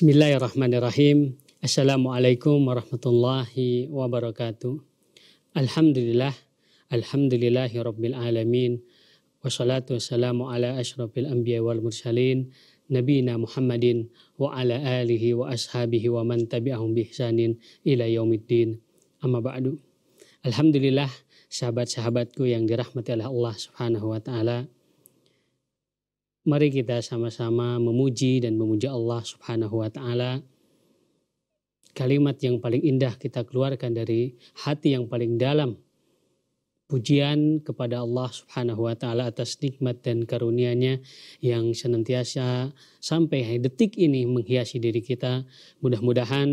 Bismillahirrahmanirrahim. Assalamualaikum warahmatullahi wabarakatuh. Alhamdulillah. Alhamdulillahi rabbil alamin. Wassalatu wassalamu ala ashrafil anbiya wal mursalin. Nabina Muhammadin wa ala alihi wa ashabihi wa man tabi'ahum bihsanin ila yaumiddin. Amma ba'du. Alhamdulillah sahabat-sahabatku yang dirahmati oleh Allah subhanahu wa ta'ala Mari kita sama-sama memuji dan memuja Allah Subhanahu wa taala. Kalimat yang paling indah kita keluarkan dari hati yang paling dalam. Pujian kepada Allah Subhanahu wa taala atas nikmat dan karunia-Nya yang senantiasa sampai detik ini menghiasi diri kita. Mudah-mudahan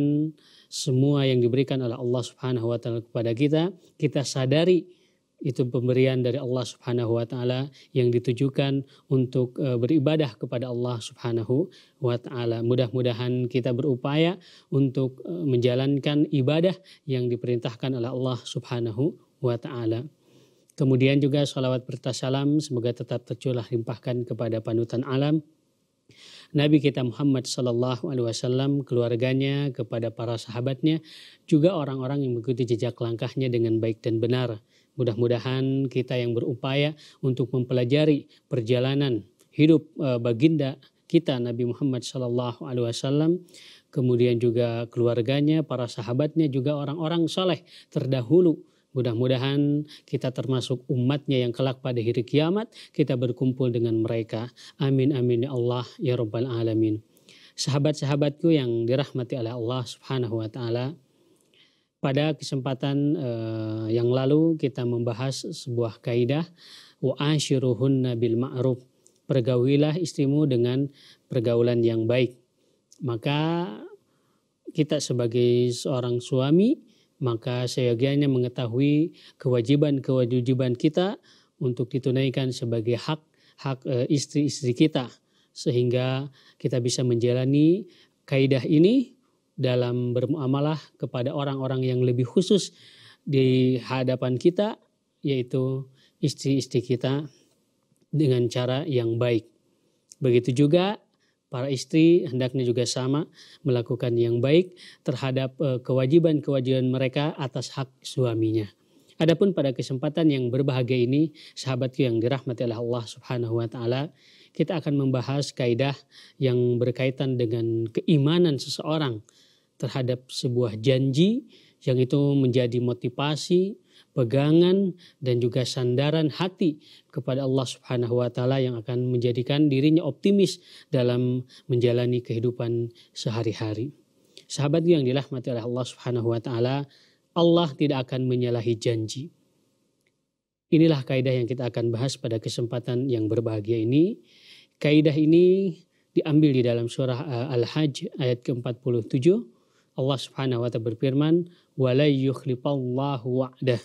semua yang diberikan oleh Allah Subhanahu wa taala kepada kita, kita sadari itu pemberian dari Allah Subhanahu wa taala yang ditujukan untuk eh, beribadah kepada Allah Subhanahu wa taala. Mudah-mudahan kita berupaya untuk eh, menjalankan ibadah yang diperintahkan oleh Allah Subhanahu wa taala. Kemudian juga salawat bertasalam semoga tetap tercurah limpahkan kepada panutan alam Nabi kita Muhammad Sallallahu Alaihi Wasallam, keluarganya, kepada para sahabatnya, juga orang-orang yang mengikuti jejak langkahnya dengan baik dan benar. Mudah-mudahan kita yang berupaya untuk mempelajari perjalanan hidup eh, baginda kita Nabi Muhammad Shallallahu Alaihi Wasallam, kemudian juga keluarganya, para sahabatnya, juga orang-orang soleh terdahulu. Mudah-mudahan kita termasuk umatnya yang kelak pada hari kiamat kita berkumpul dengan mereka. Amin amin ya Allah ya Rabbal alamin. Sahabat-sahabatku yang dirahmati oleh Allah Subhanahu wa taala, pada kesempatan uh, yang lalu kita membahas sebuah kaidah wa'ashiruhunna bil ma'ruf. Pergaulilah istrimu dengan pergaulan yang baik. Maka kita sebagai seorang suami maka seyogianya mengetahui kewajiban-kewajiban kita untuk ditunaikan sebagai hak hak eh, istri-istri kita sehingga kita bisa menjalani kaidah ini dalam bermuamalah kepada orang-orang yang lebih khusus di hadapan kita yaitu istri-istri kita dengan cara yang baik. Begitu juga para istri hendaknya juga sama melakukan yang baik terhadap eh, kewajiban-kewajiban mereka atas hak suaminya. Adapun pada kesempatan yang berbahagia ini, sahabatku yang dirahmati oleh Allah Subhanahu wa taala, kita akan membahas kaidah yang berkaitan dengan keimanan seseorang terhadap sebuah janji yang itu menjadi motivasi, pegangan dan juga sandaran hati kepada Allah Subhanahu wa taala yang akan menjadikan dirinya optimis dalam menjalani kehidupan sehari-hari. Sahabat yang dirahmati oleh Allah Subhanahu wa taala, Allah tidak akan menyalahi janji. Inilah kaidah yang kita akan bahas pada kesempatan yang berbahagia ini. Kaidah ini diambil di dalam surah eh, Al-Hajj ayat ke-47 Allah Subhanahu wa taala berfirman, "Wala wa'dah."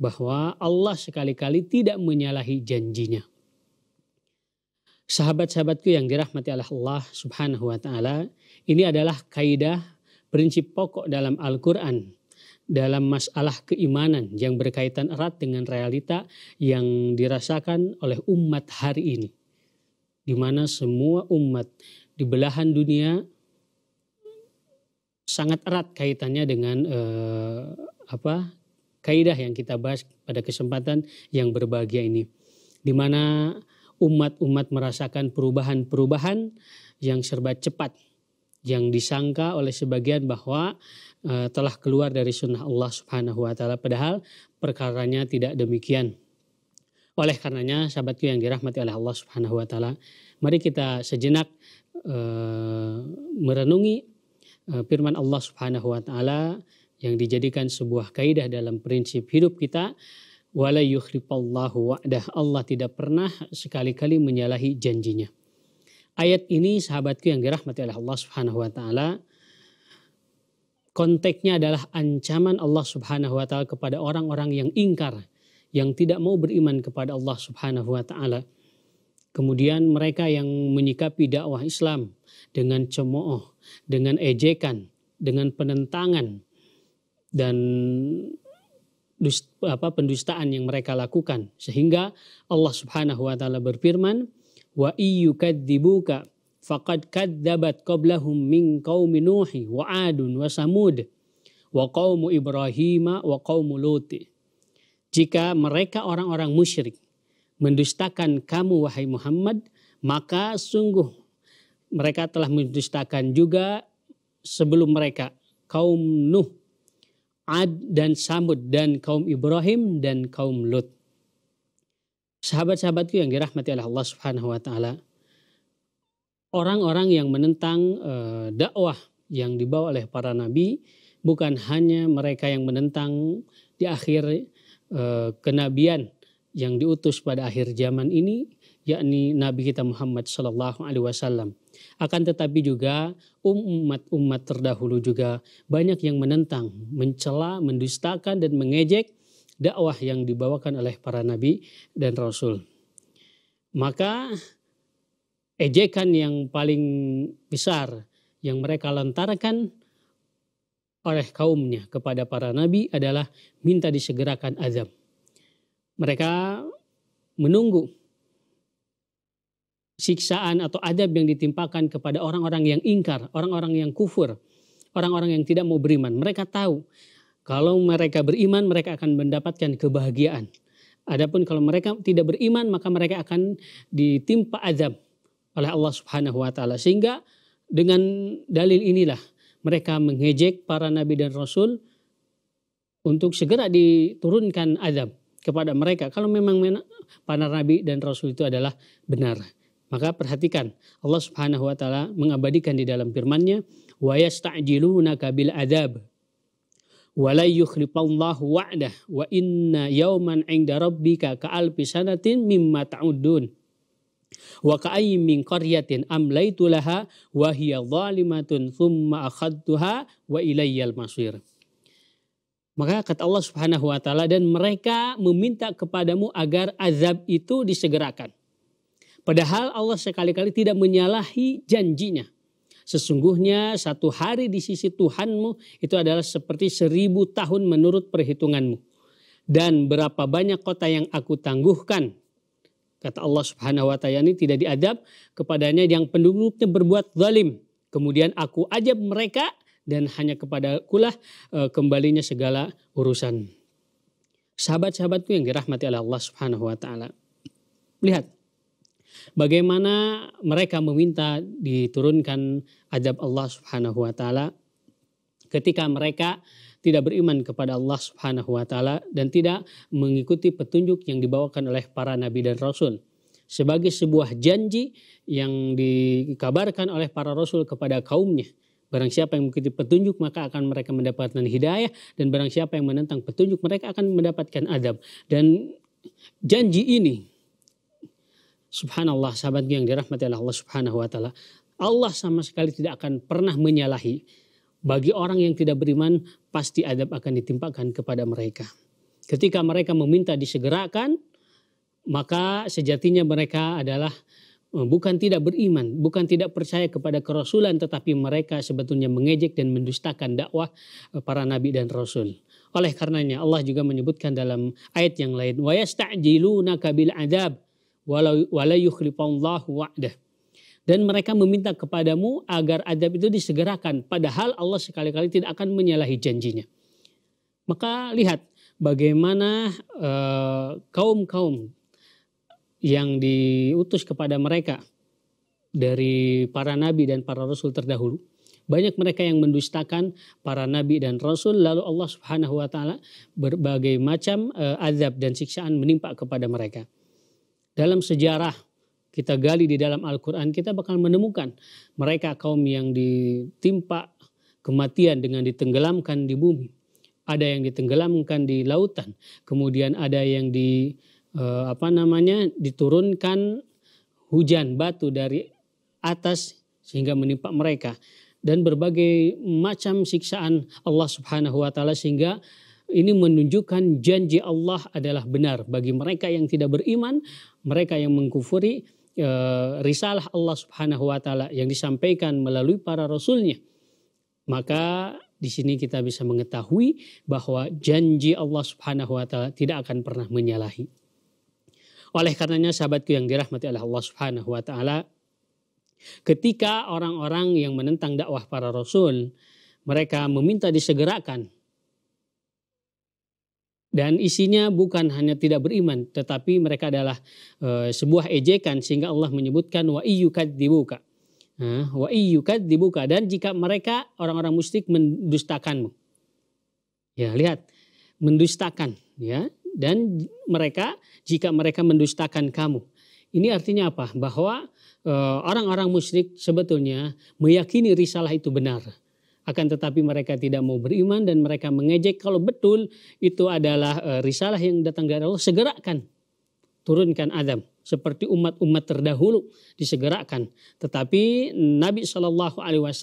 Bahwa Allah sekali-kali tidak menyalahi janjinya. Sahabat-sahabatku yang dirahmati oleh Allah Subhanahu wa taala, ini adalah kaidah prinsip pokok dalam Al-Qur'an dalam masalah keimanan yang berkaitan erat dengan realita yang dirasakan oleh umat hari ini. Di mana semua umat di belahan dunia sangat erat kaitannya dengan eh, apa kaidah yang kita bahas pada kesempatan yang berbahagia ini, di mana umat-umat merasakan perubahan-perubahan yang serba cepat, yang disangka oleh sebagian bahwa e, telah keluar dari sunnah Allah Subhanahu Wa Taala, padahal perkaranya tidak demikian. Oleh karenanya, sahabatku yang dirahmati oleh Allah Subhanahu Wa Taala, mari kita sejenak e, merenungi Eh, firman Allah Subhanahu wa taala yang dijadikan sebuah kaidah dalam prinsip hidup kita wala yukhlifallahu wa'dah Allah tidak pernah sekali-kali menyalahi janjinya. Ayat ini sahabatku yang dirahmati oleh Allah Subhanahu wa taala konteksnya adalah ancaman Allah Subhanahu wa taala kepada orang-orang yang ingkar, yang tidak mau beriman kepada Allah Subhanahu wa taala. Kemudian mereka yang menyikapi dakwah Islam dengan cemooh, dengan ejekan, dengan penentangan dan apa pendustaan yang mereka lakukan sehingga Allah Subhanahu wa taala berfirman wa iyyukadzibuka faqad kadzabat qablahum min qaumi nuhi wa adun wa samud wa qaumu ibrahima wa qaumu luti jika mereka orang-orang musyrik mendustakan kamu wahai Muhammad, maka sungguh mereka telah mendustakan juga sebelum mereka kaum Nuh, Ad dan Samud dan kaum Ibrahim dan kaum Lut. Sahabat-sahabatku yang dirahmati oleh Allah Subhanahu wa taala, orang-orang yang menentang eh, dakwah yang dibawa oleh para nabi bukan hanya mereka yang menentang di akhir eh, kenabian yang diutus pada akhir zaman ini yakni Nabi kita Muhammad Shallallahu Alaihi Wasallam. Akan tetapi juga umat-umat terdahulu juga banyak yang menentang, mencela, mendustakan dan mengejek dakwah yang dibawakan oleh para nabi dan rasul. Maka ejekan yang paling besar yang mereka lontarkan oleh kaumnya kepada para nabi adalah minta disegerakan azab mereka menunggu siksaan atau adab yang ditimpakan kepada orang-orang yang ingkar, orang-orang yang kufur, orang-orang yang tidak mau beriman. Mereka tahu kalau mereka beriman mereka akan mendapatkan kebahagiaan. Adapun kalau mereka tidak beriman maka mereka akan ditimpa azab oleh Allah Subhanahu wa taala. Sehingga dengan dalil inilah mereka mengejek para nabi dan rasul untuk segera diturunkan azab kepada mereka kalau memang para nabi dan rasul itu adalah benar. Maka perhatikan Allah Subhanahu wa taala mengabadikan di dalam firman-Nya wa yasta'jilunaka bil adab wa la yukhlifallahu wa'dah wa inna yawman 'inda rabbika ka'alfi sanatin mimma ta'udun wa ka'ayyin min qaryatin amlaitu laha wa hiya zalimatun thumma akhadtuha wa ilayyal masir. Maka kata Allah Subhanahu wa taala dan mereka meminta kepadamu agar azab itu disegerakan. Padahal Allah sekali-kali tidak menyalahi janjinya. Sesungguhnya satu hari di sisi Tuhanmu itu adalah seperti seribu tahun menurut perhitunganmu. Dan berapa banyak kota yang aku tangguhkan. Kata Allah subhanahu wa ta'ala ini tidak diadab kepadanya yang penduduknya berbuat zalim. Kemudian aku ajab mereka dan hanya kepada kulah uh, kembalinya segala urusan. Sahabat-sahabatku yang dirahmati oleh Allah Subhanahu wa taala. Lihat bagaimana mereka meminta diturunkan adab Allah Subhanahu wa taala ketika mereka tidak beriman kepada Allah Subhanahu wa taala dan tidak mengikuti petunjuk yang dibawakan oleh para nabi dan rasul sebagai sebuah janji yang dikabarkan oleh para rasul kepada kaumnya Barang siapa yang mengikuti petunjuk maka akan mereka mendapatkan hidayah dan barang siapa yang menentang petunjuk mereka akan mendapatkan adab. Dan janji ini subhanallah sahabatku yang dirahmati Allah Subhanahu wa taala. Allah sama sekali tidak akan pernah menyalahi bagi orang yang tidak beriman pasti adab akan ditimpakan kepada mereka. Ketika mereka meminta disegerakan, maka sejatinya mereka adalah Eh, bukan tidak beriman, bukan tidak percaya kepada kerasulan, tetapi mereka sebetulnya mengejek dan mendustakan dakwah eh, para nabi dan rasul. Oleh karenanya Allah juga menyebutkan dalam ayat yang lain, wa yasta'jilunaka adab Dan mereka meminta kepadamu agar adab itu disegerakan, padahal Allah sekali-kali tidak akan menyalahi janjinya. Maka lihat bagaimana eh, kaum -kaum yang diutus kepada mereka dari para nabi dan para rasul terdahulu. Banyak mereka yang mendustakan para nabi dan rasul lalu Allah Subhanahu wa taala berbagai macam eh, azab dan siksaan menimpa kepada mereka. Dalam sejarah kita gali di dalam Al-Qur'an kita bakal menemukan mereka kaum yang ditimpa kematian dengan ditenggelamkan di bumi. Ada yang ditenggelamkan di lautan, kemudian ada yang di eh, apa namanya diturunkan hujan batu dari atas sehingga menimpa mereka dan berbagai macam siksaan Allah Subhanahu wa taala sehingga ini menunjukkan janji Allah adalah benar bagi mereka yang tidak beriman, mereka yang mengkufuri e, risalah Allah Subhanahu wa taala yang disampaikan melalui para rasulnya. Maka di sini kita bisa mengetahui bahwa janji Allah Subhanahu wa taala tidak akan pernah menyalahi. Oleh karenanya sahabatku yang dirahmati oleh Allah Subhanahu wa taala, ketika orang-orang yang menentang dakwah para rasul, mereka meminta disegerakan dan isinya bukan hanya tidak beriman tetapi mereka adalah e, sebuah ejekan sehingga Allah menyebutkan wa iyyukad dibuka nah, wa iyyukad dibuka dan jika mereka orang-orang musyrik mendustakanmu ya lihat mendustakan ya dan mereka jika mereka mendustakan kamu. Ini artinya apa? Bahwa eh, orang-orang e, musyrik sebetulnya meyakini risalah itu benar. Akan tetapi mereka tidak mau beriman dan mereka mengejek kalau betul itu adalah eh, risalah yang datang dari Allah, segerakan turunkan Adam seperti umat-umat terdahulu disegerakan. Tetapi Nabi SAW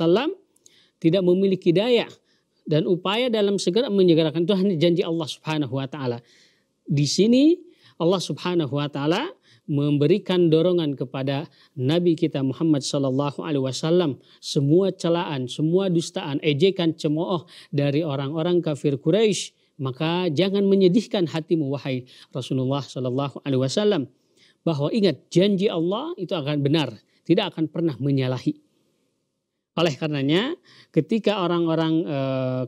tidak memiliki daya dan upaya dalam segera menyegerakan Tuhan janji Allah Subhanahu wa taala. Di sini Allah Subhanahu wa taala memberikan dorongan kepada Nabi kita Muhammad Shallallahu Alaihi Wasallam semua celaan, semua dustaan, ejekan, cemooh dari orang-orang kafir Quraisy maka jangan menyedihkan hatimu wahai Rasulullah Shallallahu Alaihi Wasallam bahwa ingat janji Allah itu akan benar, tidak akan pernah menyalahi. Oleh karenanya ketika orang-orang e,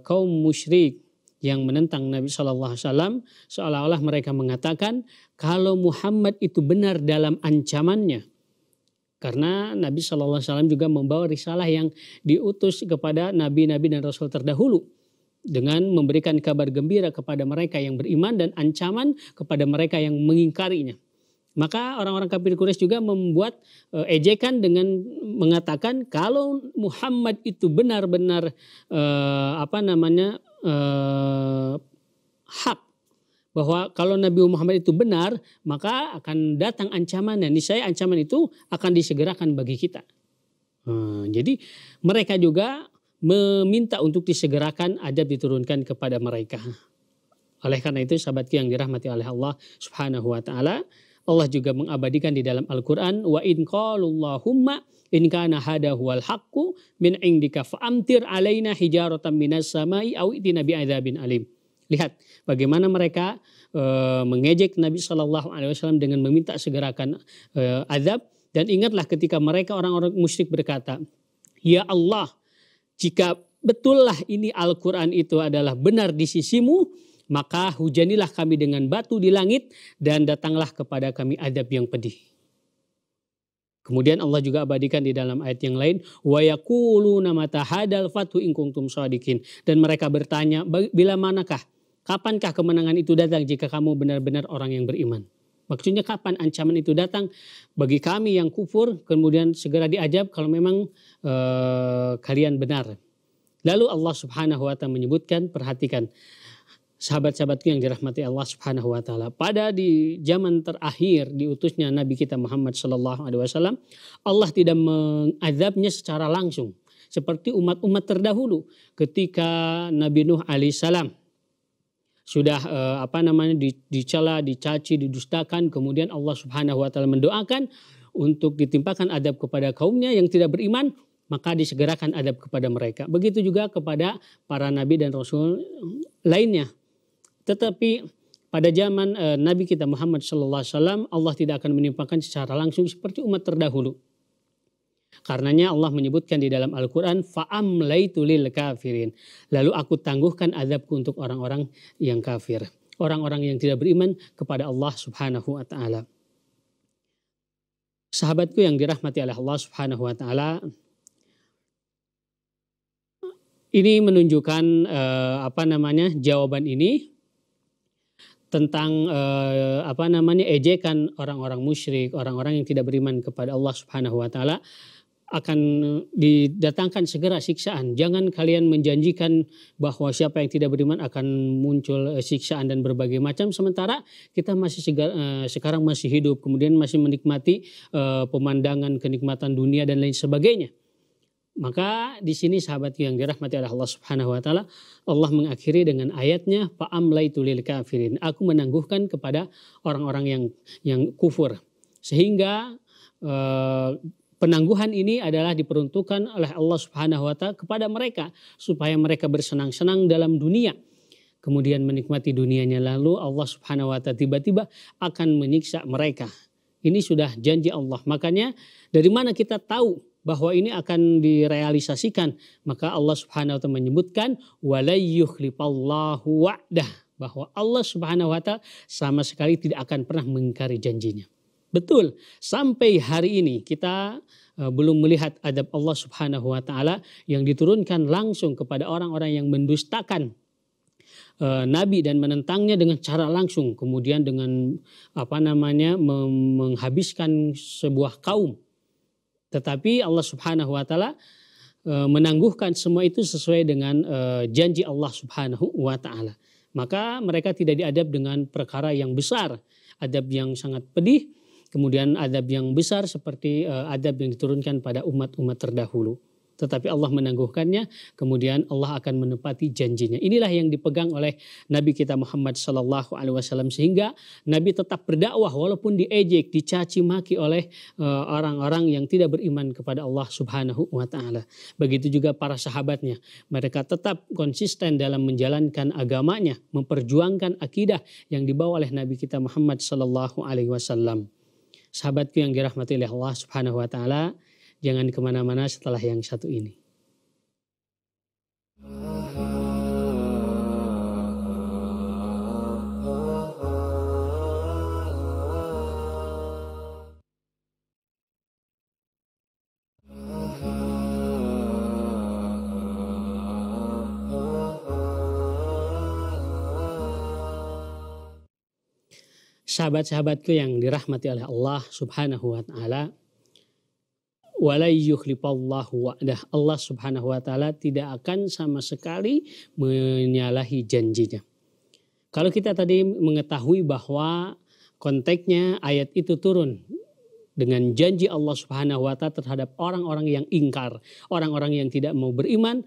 kaum musyrik yang menentang Nabi Shallallahu Alaihi Wasallam seolah-olah mereka mengatakan kalau Muhammad itu benar dalam ancamannya karena Nabi Shallallahu Alaihi Wasallam juga membawa risalah yang diutus kepada nabi-nabi dan rasul terdahulu dengan memberikan kabar gembira kepada mereka yang beriman dan ancaman kepada mereka yang mengingkarinya. Maka orang-orang kafir Quraisy juga membuat eh, ejekan dengan mengatakan kalau Muhammad itu benar-benar eh, apa namanya eh, hak bahwa kalau Nabi Muhammad itu benar maka akan datang ancaman dan niscaya ancaman itu akan disegerakan bagi kita. Hmm, jadi mereka juga meminta untuk disegerakan adab diturunkan kepada mereka. Oleh karena itu sahabatku yang dirahmati oleh Allah Subhanahu wa taala, Allah juga mengabadikan di dalam Al-Qur'an wa in qallallahumma In kana hada huwal haqqu min indika amtir alaina hijaratan minas samai aw itina adzabin alim. Lihat bagaimana mereka e, mengejek Nabi sallallahu Alaihi Wasallam dengan meminta segerakan e, azab dan ingatlah ketika mereka orang-orang musyrik berkata, Ya Allah, jika betullah ini Al-Quran itu adalah benar di sisimu, maka hujanilah kami dengan batu di langit dan datanglah kepada kami adab yang pedih. Kemudian Allah juga abadikan di dalam ayat yang lain wa yaquluna mata hadal fathu in kuntum dan mereka bertanya bila manakah kapankah kemenangan itu datang jika kamu benar-benar orang yang beriman. Maksudnya kapan ancaman itu datang bagi kami yang kufur kemudian segera diajab kalau memang ee, eh, kalian benar. Lalu Allah Subhanahu wa taala menyebutkan perhatikan sahabat-sahabatku yang dirahmati Allah Subhanahu wa taala. Pada di zaman terakhir diutusnya Nabi kita Muhammad sallallahu alaihi wasallam, Allah tidak mengazabnya secara langsung seperti umat-umat terdahulu ketika Nabi Nuh alaihissalam sudah eh, apa namanya dicela, dicaci, didustakan, kemudian Allah Subhanahu wa taala mendoakan untuk ditimpakan adab kepada kaumnya yang tidak beriman, maka disegerakan adab kepada mereka. Begitu juga kepada para nabi dan rasul lainnya tetapi pada zaman e, Nabi kita Muhammad Shallallahu Alaihi Wasallam Allah tidak akan menimpakan secara langsung seperti umat terdahulu. Karenanya Allah menyebutkan di dalam Al-Quran, فَأَمْلَيْتُ kafirin. Lalu aku tangguhkan azabku untuk orang-orang yang kafir. Orang-orang yang tidak beriman kepada Allah subhanahu wa ta'ala. Sahabatku yang dirahmati oleh Allah subhanahu wa ta'ala, ini menunjukkan eh, apa namanya jawaban ini tentang uh, apa namanya ejekan orang-orang musyrik, orang-orang yang tidak beriman kepada Allah Subhanahu wa taala akan didatangkan segera siksaan. Jangan kalian menjanjikan bahwa siapa yang tidak beriman akan muncul eh, siksaan dan berbagai macam. Sementara kita masih segar, eh, sekarang masih hidup, kemudian masih menikmati pemandangan kenikmatan dunia dan lain sebagainya. Maka di sini sahabat yang dirahmati oleh Allah Subhanahu wa taala, Allah mengakhiri dengan ayatnya amlaitu lil kafirin. Aku menangguhkan kepada orang-orang yang yang kufur. Sehingga uh, penangguhan ini adalah diperuntukkan oleh Allah Subhanahu wa taala kepada mereka supaya mereka bersenang-senang dalam dunia. Kemudian menikmati dunianya lalu Allah Subhanahu wa taala tiba-tiba akan menyiksa mereka. Ini sudah janji Allah. Makanya dari mana kita tahu bahwa ini akan direalisasikan maka Allah Subhanahu wa taala menyebutkan walayyukhlifallahu wa'dah bahwa Allah Subhanahu wa taala sama sekali tidak akan pernah mengingkari janjinya. Betul, sampai hari ini kita e, belum melihat adab Allah Subhanahu wa taala yang diturunkan langsung kepada orang-orang yang mendustakan e, Nabi dan menentangnya dengan cara langsung, kemudian dengan apa namanya menghabiskan sebuah kaum tetapi Allah Subhanahu wa taala e, menangguhkan semua itu sesuai dengan e, janji Allah Subhanahu wa taala. Maka mereka tidak diadab dengan perkara yang besar, adab yang sangat pedih, kemudian adab yang besar seperti e, adab yang diturunkan pada umat-umat terdahulu tetapi Allah menangguhkannya kemudian Allah akan menepati janjinya inilah yang dipegang oleh Nabi kita Muhammad Shallallahu Alaihi Wasallam sehingga Nabi tetap berdakwah walaupun diejek dicaci maki oleh eh, orang-orang yang tidak beriman kepada Allah Subhanahu Wa Taala begitu juga para sahabatnya mereka tetap konsisten dalam menjalankan agamanya memperjuangkan akidah yang dibawa oleh Nabi kita Muhammad Shallallahu Alaihi Wasallam sahabatku yang dirahmati oleh Allah Subhanahu Wa Taala Jangan kemana-mana setelah yang satu ini. sahabat-sahabatku yang dirahmati oleh Allah Subhanahu wa taala, wa'dah. Allah Subhanahu wa taala tidak akan sama sekali menyalahi janjinya. Kalau kita tadi mengetahui bahwa konteksnya ayat itu turun dengan janji Allah Subhanahu wa taala terhadap orang-orang yang ingkar, orang-orang yang tidak mau beriman,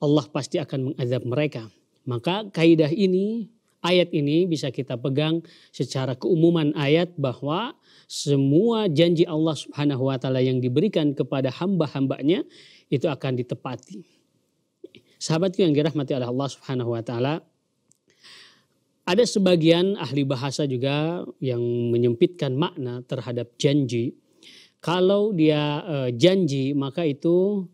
Allah pasti akan mengazab mereka. Maka kaidah ini ayat ini bisa kita pegang secara keumuman ayat bahwa semua janji Allah Subhanahu wa taala yang diberikan kepada hamba-hambanya itu akan ditepati. Sahabatku yang dirahmati oleh Allah Subhanahu wa taala, ada sebagian ahli bahasa juga yang menyempitkan makna terhadap janji. Kalau dia eh, janji maka itu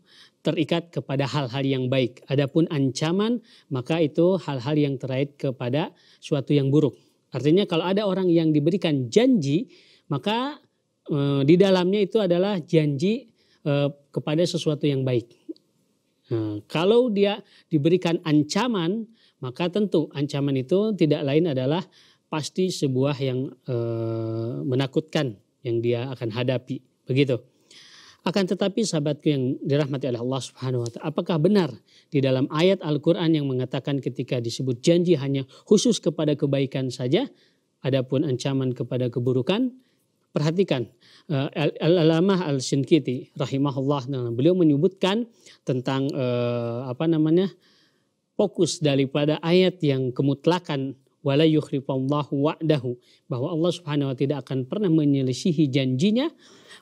terikat kepada hal-hal yang baik. Adapun ancaman maka itu hal-hal yang terkait kepada suatu yang buruk. Artinya kalau ada orang yang diberikan janji maka e, di dalamnya itu adalah janji e, kepada sesuatu yang baik. Nah, kalau dia diberikan ancaman maka tentu ancaman itu tidak lain adalah pasti sebuah yang e, menakutkan yang dia akan hadapi. Begitu. Akan tetapi sahabatku yang dirahmati oleh Allah Subhanahu wa taala, apakah benar di dalam ayat Al-Qur'an yang mengatakan ketika disebut janji hanya khusus kepada kebaikan saja, adapun ancaman kepada keburukan? Perhatikan eh, Al-Alamah Al-Sinkiti rahimahullah beliau menyebutkan tentang eh, apa namanya? fokus daripada ayat yang kemutlakan wala yukhliqallahu wa'dahu bahwa Allah Subhanahu wa tidak akan pernah menyelisihi janjinya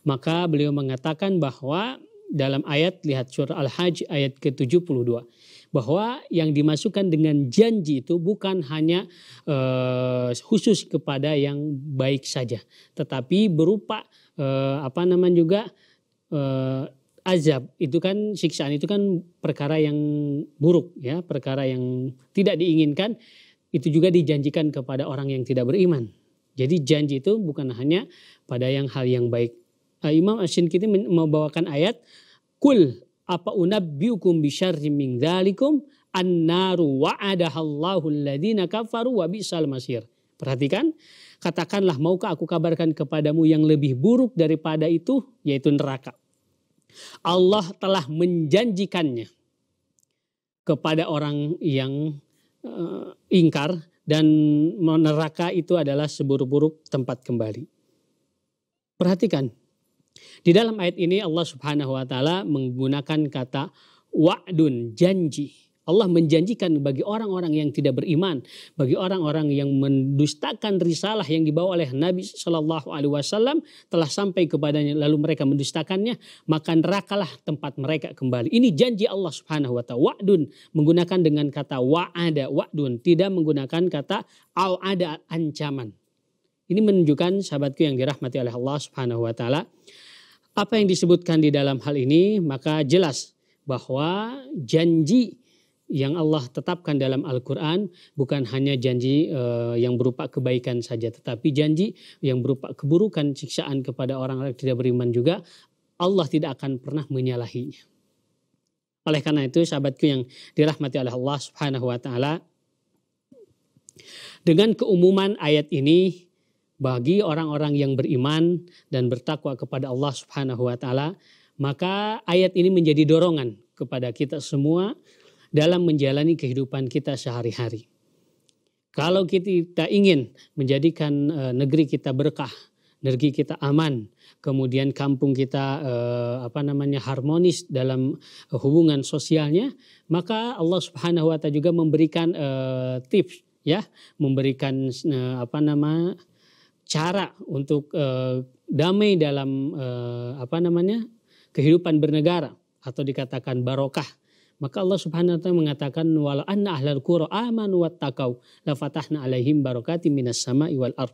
maka beliau mengatakan bahwa dalam ayat lihat surah Al-Hajj ayat ke-72 bahwa yang dimasukkan dengan janji itu bukan hanya uh, khusus kepada yang baik saja tetapi berupa uh, apa namanya juga uh, azab itu kan siksaan itu kan perkara yang buruk ya perkara yang tidak diinginkan itu juga dijanjikan kepada orang yang tidak beriman jadi janji itu bukan hanya pada yang hal yang baik Ah, Imam kita membawakan ayat kul apa unabbiukum bisyarri min dzalikum annaru wa'adahallahu alladziina kafaru wa bi'sal masir. Perhatikan, katakanlah maukah aku kabarkan kepadamu yang lebih buruk daripada itu yaitu neraka. Allah telah menjanjikannya kepada orang yang uh, ingkar dan neraka itu adalah seburuk-buruk tempat kembali. Perhatikan, di dalam ayat ini Allah Subhanahu wa taala menggunakan kata wa'dun, janji. Allah menjanjikan bagi orang-orang yang tidak beriman, bagi orang-orang yang mendustakan risalah yang dibawa oleh Nabi Shallallahu Alaihi Wasallam telah sampai kepadanya, lalu mereka mendustakannya, maka nerakalah tempat mereka kembali. Ini janji Allah Subhanahu Wa Taala. Wa'dun menggunakan dengan kata wa'ada, wa'dun tidak menggunakan kata al ada ancaman. Ini menunjukkan sahabatku yang dirahmati oleh Allah Subhanahu Wa Taala apa yang disebutkan di dalam hal ini maka jelas bahwa janji yang Allah tetapkan dalam Al-Quran bukan hanya janji uh, yang berupa kebaikan saja, tetapi janji yang berupa keburukan, siksaan kepada orang yang tidak beriman juga, Allah tidak akan pernah menyalahinya. Oleh karena itu, sahabatku yang dirahmati oleh Allah Subhanahu wa Ta'ala, dengan keumuman ayat ini, bagi orang-orang yang beriman dan bertakwa kepada Allah Subhanahu wa taala, maka ayat ini menjadi dorongan kepada kita semua dalam menjalani kehidupan kita sehari-hari. Kalau kita ingin menjadikan eh, negeri kita berkah, negeri kita aman, kemudian kampung kita eh, apa namanya harmonis dalam eh, hubungan sosialnya, maka Allah Subhanahu wa taala juga memberikan tips ya, memberikan apa nama cara untuk eh, damai dalam eh, apa namanya kehidupan bernegara atau dikatakan barokah. Maka Allah Subhanahu wa taala mengatakan wala anna ahlal qura amanu wattaqau la fatahna alaihim barakati minas sama'i wal ard.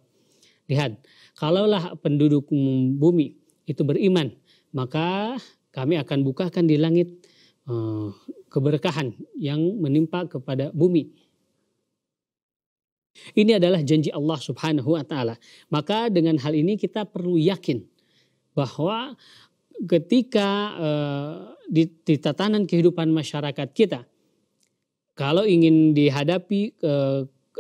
Lihat, kalaulah penduduk bumi itu beriman, maka kami akan bukakan di langit eh, keberkahan yang menimpa kepada bumi ini adalah janji Allah Subhanahu wa taala. Maka dengan hal ini kita perlu yakin bahwa ketika e, di, di tatanan kehidupan masyarakat kita kalau ingin dihadapi e,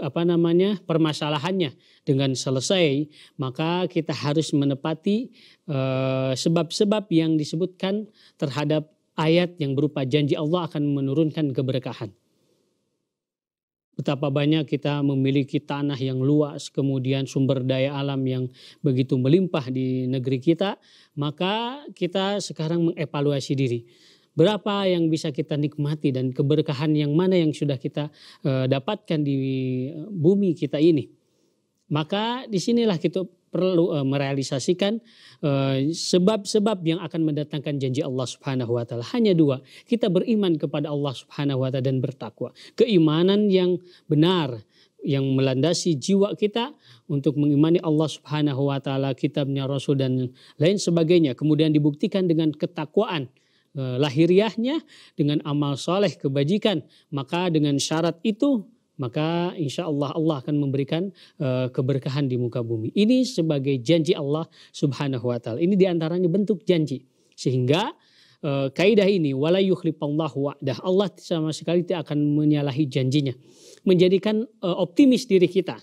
apa namanya permasalahannya dengan selesai maka kita harus menepati eh, sebab -sebab yang disebutkan terhadap ayat yang berupa janji Allah akan menurunkan keberkahan. Betapa banyak kita memiliki tanah yang luas, kemudian sumber daya alam yang begitu melimpah di negeri kita, maka kita sekarang mengevaluasi diri. Berapa yang bisa kita nikmati dan keberkahan yang mana yang sudah kita eh, dapatkan di eh, bumi kita ini. Maka disinilah kita perlu uh, merealisasikan eh, sebab-sebab uh, yang akan mendatangkan janji Allah Subhanahu wa taala. Hanya dua, kita beriman kepada Allah Subhanahu wa taala dan bertakwa. Keimanan yang benar yang melandasi jiwa kita untuk mengimani Allah Subhanahu wa taala, kitabnya Rasul dan lain sebagainya. Kemudian dibuktikan dengan ketakwaan eh, lahiriahnya dengan amal soleh kebajikan maka dengan syarat itu maka insya Allah Allah akan memberikan uh, keberkahan di muka bumi. Ini sebagai janji Allah subhanahu wa ta'ala. Ini diantaranya bentuk janji. Sehingga uh, kaidah ini wala yukhlipallah wa'dah. Allah sama sekali tidak akan menyalahi janjinya. Menjadikan uh, optimis diri kita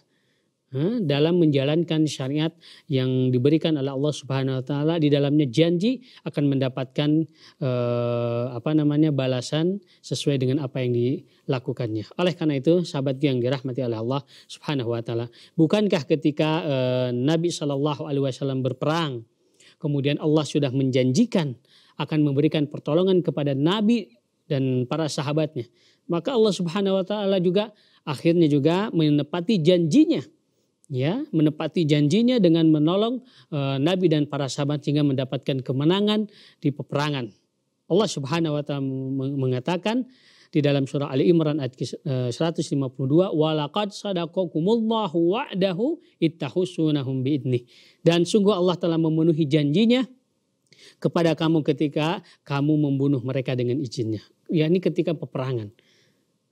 dalam menjalankan syariat yang diberikan oleh Allah Subhanahu wa taala di dalamnya janji akan mendapatkan eh, apa namanya balasan sesuai dengan apa yang dilakukannya. Oleh karena itu, sahabat yang dirahmati oleh Allah Subhanahu wa taala, bukankah ketika eh, Nabi Shallallahu alaihi wasallam berperang kemudian Allah sudah menjanjikan akan memberikan pertolongan kepada nabi dan para sahabatnya, maka Allah Subhanahu wa taala juga akhirnya juga menepati janjinya ya menepati janjinya dengan menolong e, nabi dan para sahabat hingga mendapatkan kemenangan di peperangan. Allah Subhanahu wa taala mengatakan di dalam surah Ali Imran ayat 152 eh, walaqad sadaqakumullahu wa'dahu ittahusunahum biidni. dan sungguh Allah telah memenuhi janjinya kepada kamu ketika kamu membunuh mereka dengan izinnya yakni ketika peperangan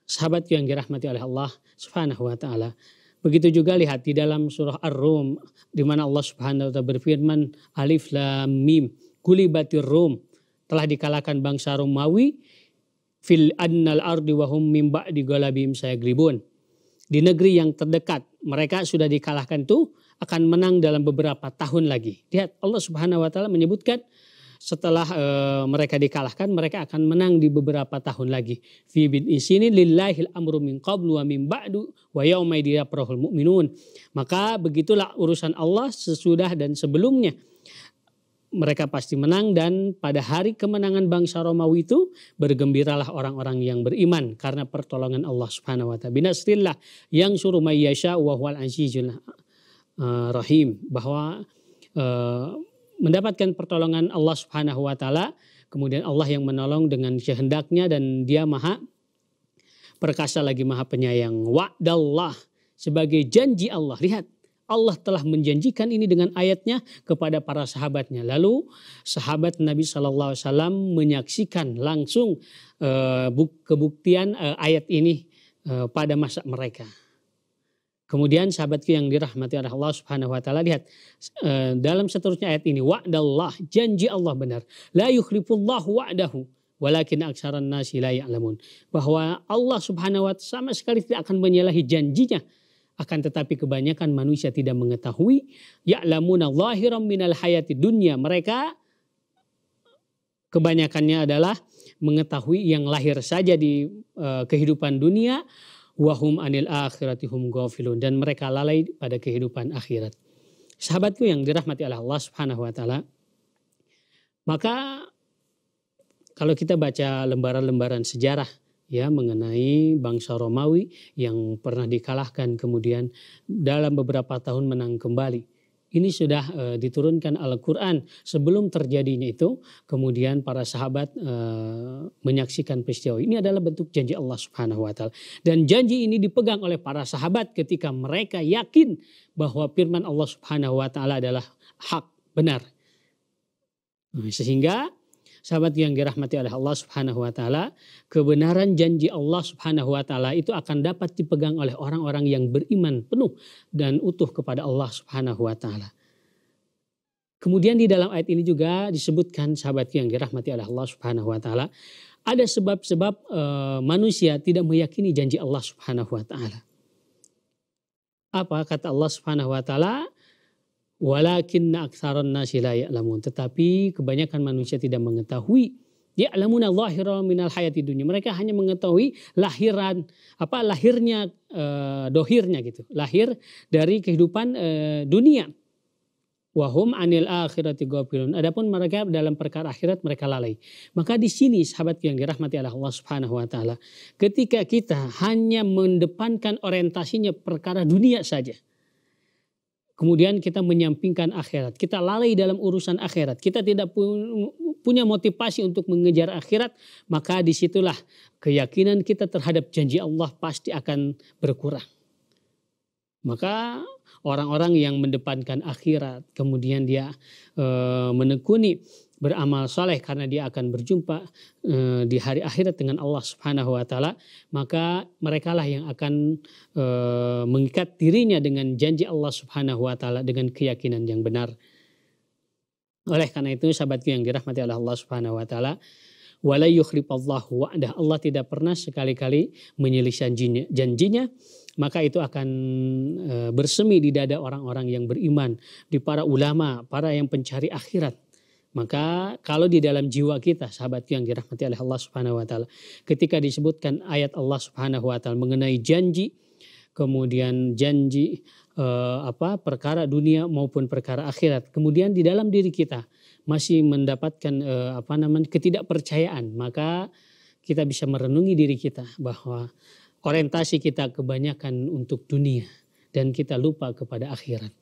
sahabat yang dirahmati oleh Allah Subhanahu wa taala Begitu juga lihat di dalam surah Ar-Rum di mana Allah Subhanahu wa taala berfirman Alif Lam Mim gulibatir Rum telah dikalahkan bangsa Romawi fil annal ardi wa hum mim ba'di galabim sayagribun. Di negeri yang terdekat mereka sudah dikalahkan tuh akan menang dalam beberapa tahun lagi. Lihat Allah Subhanahu wa taala menyebutkan setelah e, mereka dikalahkan mereka akan menang di beberapa tahun lagi. Fi bin isini lillahil amru min qablu wa min ba'du wa yauma yafrahul mu'minun. Maka begitulah urusan Allah sesudah dan sebelumnya. Mereka pasti menang dan pada hari kemenangan bangsa Romawi itu bergembiralah orang-orang yang beriman karena pertolongan Allah Subhanahu wa taala. Binasrillah yang suruh mayyasha wa huwal azizul eh, rahim bahwa eh, mendapatkan pertolongan Allah Subhanahu wa taala, kemudian Allah yang menolong dengan kehendaknya dan Dia Maha perkasa lagi Maha penyayang. Wa'dallah sebagai janji Allah. Lihat, Allah telah menjanjikan ini dengan ayatnya kepada para sahabatnya. Lalu sahabat Nabi saw menyaksikan langsung eh, kebuktian eh, ayat ini eh, pada masa mereka. Kemudian sahabatku yang dirahmati oleh Allah Subhanahu wa taala lihat eh, dalam seterusnya ayat ini wa'dallah janji Allah benar la yukhlifullahu wa'dahu walakin aksaran nasi la ya'lamun bahwa Allah Subhanahu wa taala sama sekali tidak akan menyalahi janjinya akan tetapi kebanyakan manusia tidak mengetahui ya'lamuna zahiran minal hayati dunia mereka kebanyakannya adalah mengetahui yang lahir saja di eh, kehidupan dunia wahum anil akhiratihum ghafilun dan mereka lalai pada kehidupan akhirat. Sahabatku yang dirahmati oleh Allah Subhanahu wa taala, maka kalau kita baca lembaran-lembaran sejarah ya mengenai bangsa Romawi yang pernah dikalahkan kemudian dalam beberapa tahun menang kembali ini sudah e, diturunkan Al-Quran sebelum terjadinya itu. Kemudian para sahabat e, menyaksikan peristiwa ini adalah bentuk janji Allah Subhanahu wa Ta'ala, dan janji ini dipegang oleh para sahabat ketika mereka yakin bahwa firman Allah Subhanahu wa Ta'ala adalah hak benar. Sehingga sahabat yang dirahmati oleh Allah Subhanahu wa taala, kebenaran janji Allah Subhanahu wa taala itu akan dapat dipegang oleh orang-orang yang beriman penuh dan utuh kepada Allah Subhanahu wa taala. Kemudian di dalam ayat ini juga disebutkan sahabat yang dirahmati oleh Allah Subhanahu wa taala, ada sebab-sebab e, manusia tidak meyakini janji Allah Subhanahu wa taala. Apa kata Allah Subhanahu wa taala? Walakin aktsaran nasi la ya'lamun. Tetapi kebanyakan manusia tidak mengetahui ya'lamuna zahira minal hayati dunia. Mereka hanya mengetahui lahiran apa lahirnya eh, dohirnya gitu. Lahir dari kehidupan eh, dunia. Wahum anil akhirati ghafilun. Adapun mereka dalam perkara akhirat mereka lalai. Maka di sini sahabat yang dirahmati Allah Subhanahu wa taala, ketika kita hanya mendepankan orientasinya perkara dunia saja, Kemudian kita menyampingkan akhirat. Kita lalai dalam urusan akhirat. Kita tidak punya motivasi untuk mengejar akhirat. Maka disitulah keyakinan kita terhadap janji Allah pasti akan berkurang. Maka orang-orang yang mendepankan akhirat, kemudian dia e, menekuni beramal soleh karena dia akan berjumpa e, di hari akhirat dengan Allah Subhanahu wa taala maka merekalah yang akan e, mengikat dirinya dengan janji Allah Subhanahu wa taala dengan keyakinan yang benar. Oleh karena itu sahabatku yang dirahmati oleh Allah Subhanahu wa taala wala yukhlifallahu wa'dah Allah tidak pernah sekali-kali menyelisih janjinya, janjinya maka itu akan eh, bersemi di dada orang-orang yang beriman, di para ulama, para yang pencari akhirat maka kalau di dalam jiwa kita sahabatku yang dirahmati oleh Allah Subhanahu wa taala ketika disebutkan ayat Allah Subhanahu wa taala mengenai janji kemudian janji e, apa perkara dunia maupun perkara akhirat kemudian di dalam diri kita masih mendapatkan e, apa namanya ketidakpercayaan maka kita bisa merenungi diri kita bahwa orientasi kita kebanyakan untuk dunia dan kita lupa kepada akhirat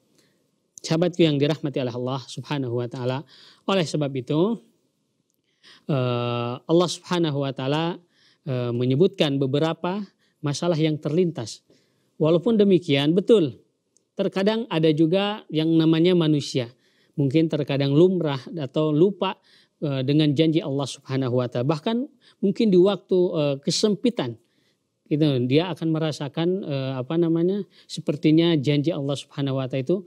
Sahabatku yang dirahmati oleh Allah Subhanahu wa taala. Oleh sebab itu eh, Allah Subhanahu wa taala eh, menyebutkan beberapa masalah yang terlintas. Walaupun demikian betul terkadang ada juga yang namanya manusia. Mungkin terkadang lumrah atau lupa eh, dengan janji Allah Subhanahu wa taala. Bahkan mungkin di waktu kesempitan itu dia akan merasakan apa namanya sepertinya janji Allah Subhanahu wa taala itu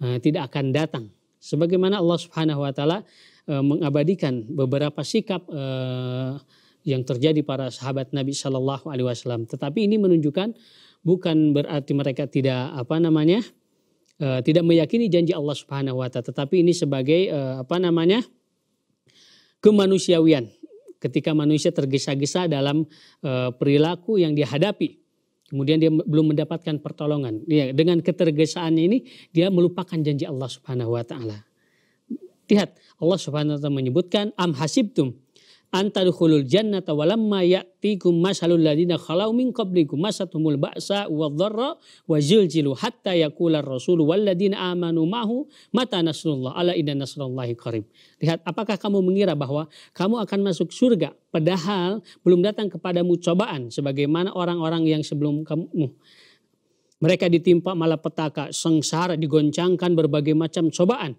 Eh, tidak akan datang. Sebagaimana Allah Subhanahu wa taala eh, mengabadikan beberapa sikap eh, yang terjadi para sahabat Nabi Shallallahu alaihi wasallam. Tetapi ini menunjukkan bukan berarti mereka tidak apa namanya? tidak meyakini janji Allah Subhanahu wa taala, tetapi ini sebagai apa namanya? kemanusiawian ketika manusia tergesa-gesa dalam perilaku yang dihadapi Kemudian dia belum mendapatkan pertolongan. Ya, dengan ketergesaannya ini dia melupakan janji Allah Subhanahu wa taala. Lihat, Allah Subhanahu wa taala menyebutkan am hasibtum antadkhulul jannata walamma ya'tikum masalul ladina khalau min qablikum masatumul ba'sa wadh-dharra wa zilzilu hatta yaqula ar-rasul wal ladina amanu mahu mata nasrullah ala inna nasrullahi qarib. Lihat apakah kamu mengira bahwa kamu akan masuk surga padahal belum datang kepadamu cobaan sebagaimana orang-orang yang sebelum kamu hmm. mereka ditimpa malapetaka, sengsara, digoncangkan berbagai macam cobaan.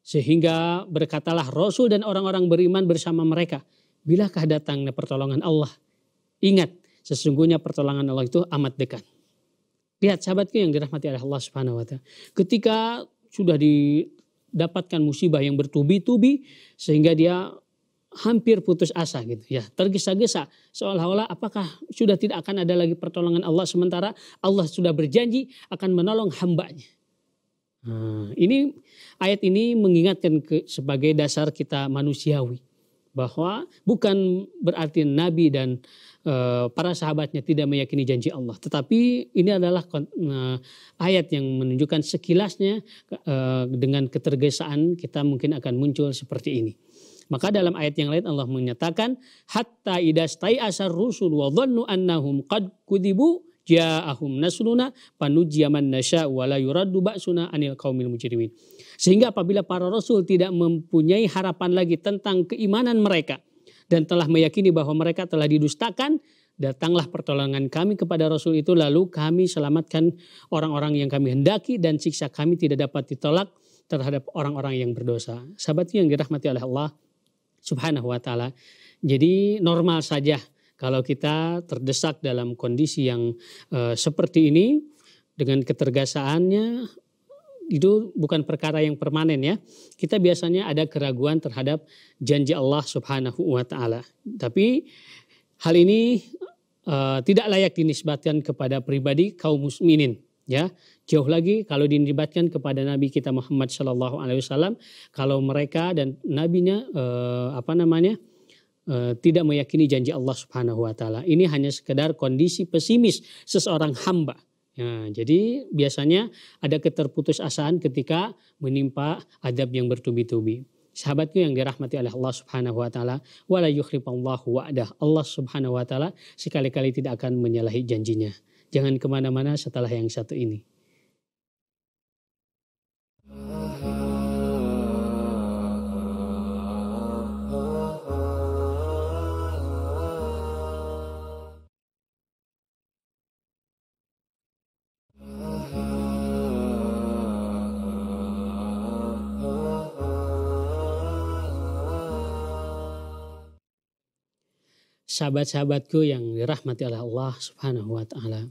Sehingga berkatalah Rasul dan orang-orang beriman bersama mereka Bilakah datangnya pertolongan Allah? Ingat, sesungguhnya pertolongan Allah itu amat dekat. Lihat sahabatku yang dirahmati oleh Allah Subhanahu wa taala. Ketika sudah didapatkan musibah yang bertubi-tubi sehingga dia hampir putus asa gitu ya tergesa-gesa seolah-olah apakah sudah tidak akan ada lagi pertolongan Allah sementara Allah sudah berjanji akan menolong hambanya nah, ini ayat ini mengingatkan ke, sebagai dasar kita manusiawi bahwa bukan berarti Nabi dan eh, para sahabatnya tidak meyakini janji Allah, tetapi ini adalah eh, ayat yang menunjukkan sekilasnya eh, dengan ketergesaan kita mungkin akan muncul seperti ini. Maka dalam ayat yang lain Allah menyatakan hatta idastai asar rusul wa dhannu annahum qad kudibu ja'ahum nasruna panujiyaman nasya wa la yuraddu ba'suna anil qaumil mujrimin. Sehingga apabila para rasul tidak mempunyai harapan lagi tentang keimanan mereka dan telah meyakini bahwa mereka telah didustakan, datanglah pertolongan kami kepada Rasul itu lalu kami selamatkan orang-orang yang kami hendaki dan siksa kami tidak dapat ditolak terhadap orang-orang yang berdosa. sahabat yang dirahmati oleh Allah Subhanahu wa taala. Jadi normal saja kalau kita terdesak dalam kondisi yang e, seperti ini dengan ketergasaannya itu bukan perkara yang permanen ya. Kita biasanya ada keraguan terhadap janji Allah Subhanahu wa taala. Tapi hal ini e, tidak layak dinisbatkan kepada pribadi kaum muslimin ya jauh lagi kalau dinibatkan kepada Nabi kita Muhammad Shallallahu Alaihi Wasallam kalau mereka dan nabinya eh, apa namanya e, tidak meyakini janji Allah Subhanahu wa taala. Ini hanya sekedar kondisi pesimis seseorang hamba. Ya, jadi biasanya ada keterputusasaan ketika menimpa adab yang bertubi-tubi. Sahabatku yang dirahmati oleh Allah Subhanahu wa taala, wala yukhlifallahu wa'dah. Allah Subhanahu wa taala sekali-kali tidak akan menyalahi janjinya. Jangan kemana mana setelah yang satu ini. sahabat-sahabatku yang dirahmati oleh Allah Subhanahu wa taala.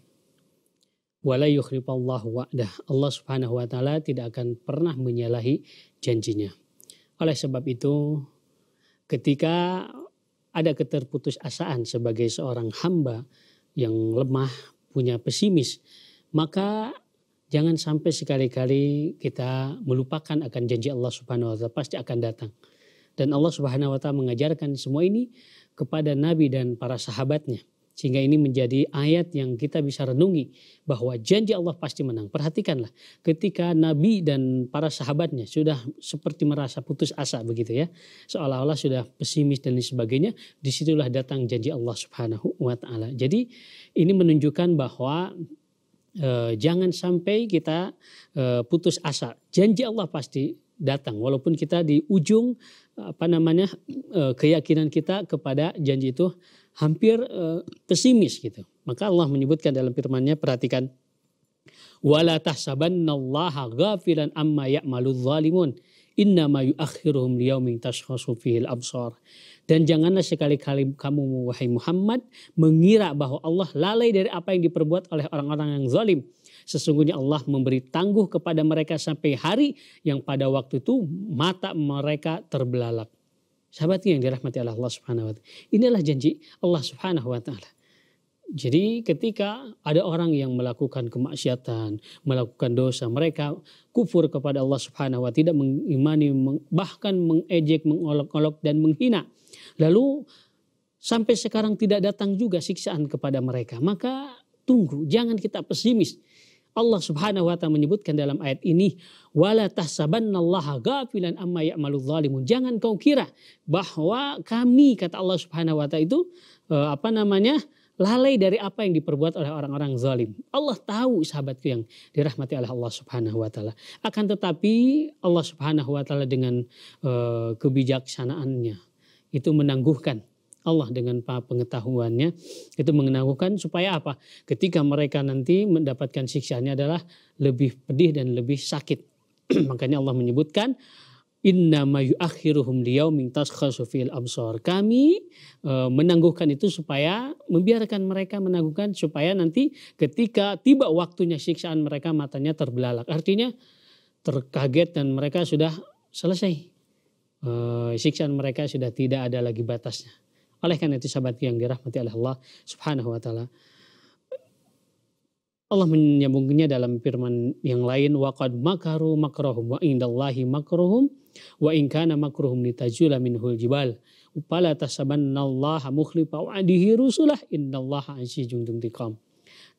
Wala wa'dah. Allah Subhanahu wa taala tidak akan pernah menyalahi janjinya. Oleh sebab itu, ketika ada keterputusasaan sebagai seorang hamba yang lemah, punya pesimis, maka jangan sampai sekali-kali kita melupakan akan janji Allah Subhanahu wa taala pasti akan datang. Dan Allah Subhanahu wa taala mengajarkan semua ini kepada Nabi dan para sahabatnya. Sehingga ini menjadi ayat yang kita bisa renungi bahwa janji Allah pasti menang. Perhatikanlah ketika Nabi dan para sahabatnya sudah seperti merasa putus asa begitu ya. Seolah-olah sudah pesimis dan lain sebagainya. Disitulah datang janji Allah subhanahu wa ta'ala. Jadi ini menunjukkan bahwa e, jangan sampai kita e, putus asa. Janji Allah pasti datang walaupun kita di ujung apa namanya eh, keyakinan kita kepada janji itu hampir eh, pesimis gitu. Maka Allah menyebutkan dalam firman-Nya perhatikan wala tahsabannallaha ghafilan amma ya'malul zalimun innama yuakhiruhum liyaumin tashkhasu fihil absar. Dan janganlah sekali-kali kamu wahai Muhammad mengira bahwa Allah lalai dari apa yang diperbuat oleh orang-orang yang zalim. Sesungguhnya Allah memberi tangguh kepada mereka sampai hari yang pada waktu itu mata mereka terbelalak. Sahabat yang dirahmati Allah Subhanahu wa taala. Inilah janji Allah Subhanahu wa taala. Jadi ketika ada orang yang melakukan kemaksiatan, melakukan dosa, mereka kufur kepada Allah Subhanahu wa tidak mengimani, bahkan mengejek, mengolok-olok dan menghina. Lalu sampai sekarang tidak datang juga siksaan kepada mereka. Maka tunggu, jangan kita pesimis. Allah Subhanahu wa taala menyebutkan dalam ayat ini wala tahsabannallaha ghafilan amma ya'malu zalimun. Jangan kau kira bahwa kami kata Allah Subhanahu wa taala itu eh, apa namanya? lalai dari apa yang diperbuat oleh orang-orang zalim. Allah tahu sahabatku yang dirahmati oleh Allah Subhanahu wa taala. Akan tetapi Allah Subhanahu wa taala dengan eh, kebijaksanaannya itu menangguhkan Allah dengan pengetahuannya itu mengenangkan supaya apa? Ketika mereka nanti mendapatkan siksaannya adalah lebih pedih dan lebih sakit. Makanya Allah menyebutkan Inna yuakhiruhum liyaw mintas khasufil absar. Kami e, menangguhkan itu supaya membiarkan mereka menangguhkan supaya nanti ketika tiba waktunya siksaan mereka matanya terbelalak. Artinya terkaget dan mereka sudah selesai. E, siksaan mereka sudah tidak ada lagi batasnya. Oleh karena itu sahabat yang dirahmati oleh Allah subhanahu wa ta'ala. Allah menyambungnya dalam firman yang lain waqad makaru makrohum wa indallahi makrohum wa inkana makrohum nitajula minhul jibal Upala tasabannallaha mukhlifa wa'dihi rusulah ansi azizun tikam.